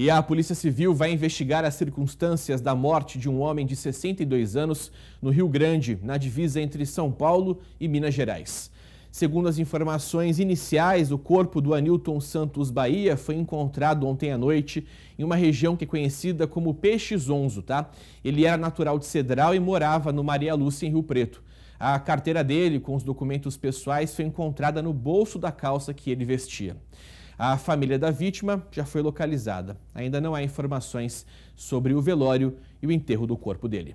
E a Polícia Civil vai investigar as circunstâncias da morte de um homem de 62 anos no Rio Grande, na divisa entre São Paulo e Minas Gerais. Segundo as informações iniciais, o corpo do Anilton Santos Bahia foi encontrado ontem à noite em uma região que é conhecida como Peixe tá? Ele era natural de Cedral e morava no Maria Lúcia, em Rio Preto. A carteira dele, com os documentos pessoais, foi encontrada no bolso da calça que ele vestia. A família da vítima já foi localizada. Ainda não há informações sobre o velório e o enterro do corpo dele.